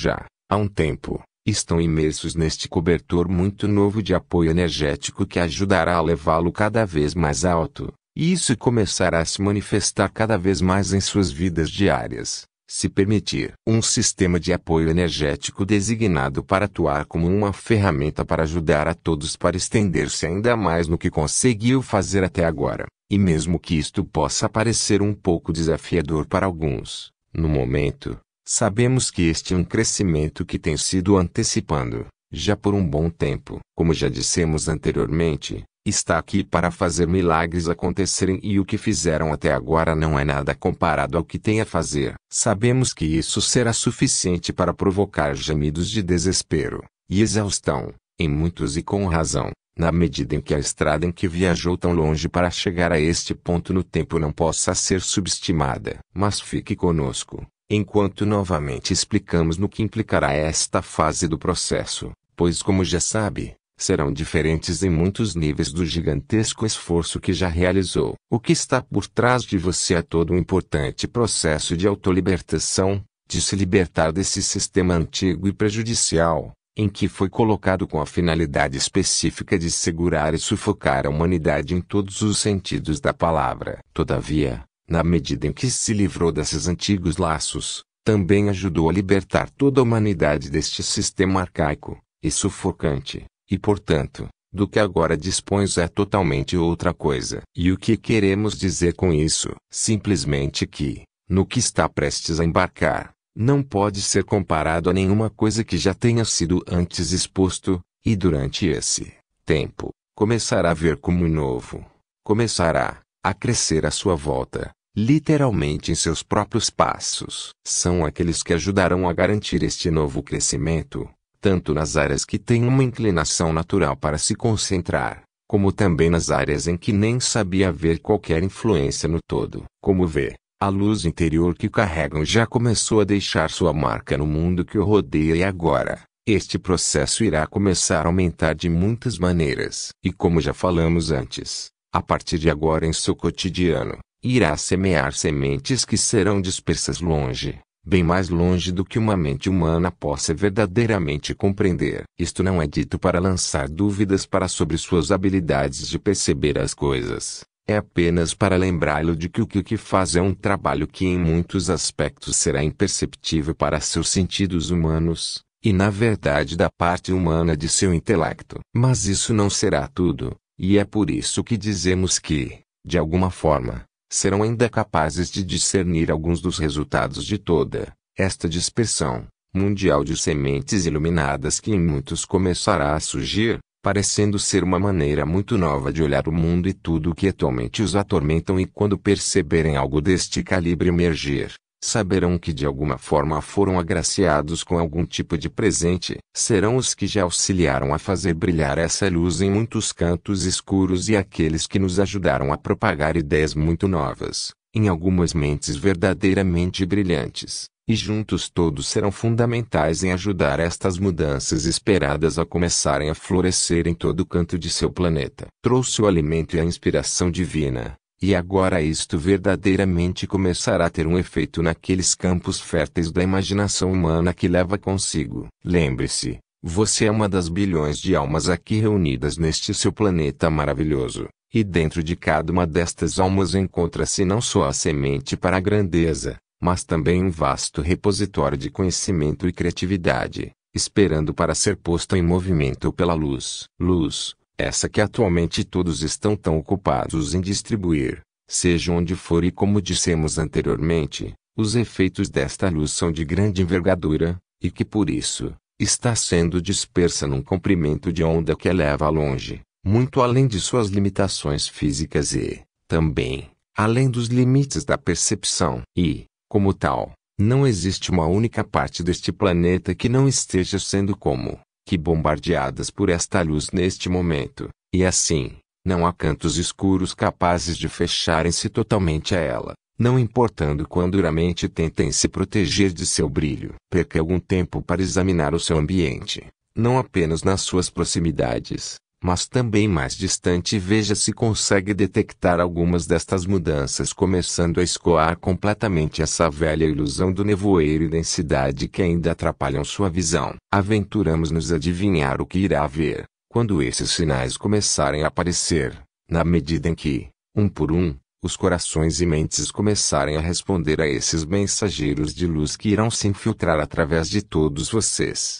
Já, há um tempo, estão imersos neste cobertor muito novo de apoio energético que ajudará a levá-lo cada vez mais alto, e isso começará a se manifestar cada vez mais em suas vidas diárias, se permitir. Um sistema de apoio energético designado para atuar como uma ferramenta para ajudar a todos para estender-se ainda mais no que conseguiu fazer até agora, e mesmo que isto possa parecer um pouco desafiador para alguns, no momento, Sabemos que este é um crescimento que tem sido antecipando, já por um bom tempo. Como já dissemos anteriormente, está aqui para fazer milagres acontecerem e o que fizeram até agora não é nada comparado ao que tem a fazer. Sabemos que isso será suficiente para provocar gemidos de desespero e exaustão, em muitos e com razão, na medida em que a estrada em que viajou tão longe para chegar a este ponto no tempo não possa ser subestimada. Mas fique conosco, enquanto novamente explicamos no que implicará esta fase do processo, pois, como já sabe, serão diferentes em muitos níveis do gigantesco esforço que já realizou. O que está por trás de você é todo um importante processo de autolibertação, de se libertar desse sistema antigo e prejudicial, em que foi colocado com a finalidade específica de segurar e sufocar a humanidade em todos os sentidos da palavra. Todavia, na medida em que se livrou desses antigos laços, também ajudou a libertar toda a humanidade deste sistema arcaico e sufocante, e portanto, do que agora dispões é totalmente outra coisa. E o que queremos dizer com isso? Simplesmente que, no que está prestes a embarcar, não pode ser comparado a nenhuma coisa que já tenha sido antes exposto, e durante esse tempo, começará a ver como novo, começará a crescer à sua volta, literalmente em seus próprios passos, são aqueles que ajudarão a garantir este novo crescimento, tanto nas áreas que têm uma inclinação natural para se concentrar, como também nas áreas em que nem sabia haver qualquer influência no todo. Como vê, a luz interior que carregam já começou a deixar sua marca no mundo que o rodeia e agora, este processo irá começar a aumentar de muitas maneiras. E como já falamos antes, a partir de agora em seu cotidiano, irá semear sementes que serão dispersas longe, bem mais longe do que uma mente humana possa verdadeiramente compreender. Isto não é dito para lançar dúvidas para sobre suas habilidades de perceber as coisas. É apenas para lembrá-lo de que o que faz é um trabalho que em muitos aspectos será imperceptível para seus sentidos humanos, e na verdade da parte humana de seu intelecto. Mas isso não será tudo, e é por isso que dizemos que, de alguma forma, serão ainda capazes de discernir alguns dos resultados de toda esta dispersão mundial de sementes iluminadas que em muitos começará a surgir, parecendo ser uma maneira muito nova de olhar o mundo e tudo o que atualmente os atormentam e quando perceberem algo deste calibre emergir, saberão que de alguma forma foram agraciados com algum tipo de presente, serão os que já auxiliaram a fazer brilhar essa luz em muitos cantos escuros e aqueles que nos ajudaram a propagar ideias muito novas, em algumas mentes verdadeiramente brilhantes, e juntos todos serão fundamentais em ajudar estas mudanças esperadas a começarem a florescer em todo canto de seu planeta. Trouxe o alimento e a inspiração divina e agora isto verdadeiramente começará a ter um efeito naqueles campos férteis da imaginação humana que leva consigo. Lembre-se, você é uma das bilhões de almas aqui reunidas neste seu planeta maravilhoso, e dentro de cada uma destas almas encontra-se não só a semente para a grandeza, mas também um vasto repositório de conhecimento e criatividade, esperando para ser posto em movimento pela luz. Luz, essa que atualmente todos estão tão ocupados em distribuir, seja onde for e como dissemos anteriormente, os efeitos desta luz são de grande envergadura, e que por isso, está sendo dispersa num comprimento de onda que eleva longe, muito além de suas limitações físicas e, também, além dos limites da percepção. E, como tal, não existe uma única parte deste planeta que não esteja sendo como, que bombardeadas por esta luz neste momento, e assim, não há cantos escuros capazes de fecharem-se totalmente a ela, não importando quão duramente tentem se proteger de seu brilho. Perca algum tempo para examinar o seu ambiente, não apenas nas suas proximidades, mas também mais distante veja se consegue detectar algumas destas mudanças começando a escoar completamente essa velha ilusão do nevoeiro e densidade que ainda atrapalham sua visão. Aventuramos-nos a adivinhar o que irá haver, quando esses sinais começarem a aparecer, na medida em que, um por um, os corações e mentes começarem a responder a esses mensageiros de luz que irão se infiltrar através de todos vocês.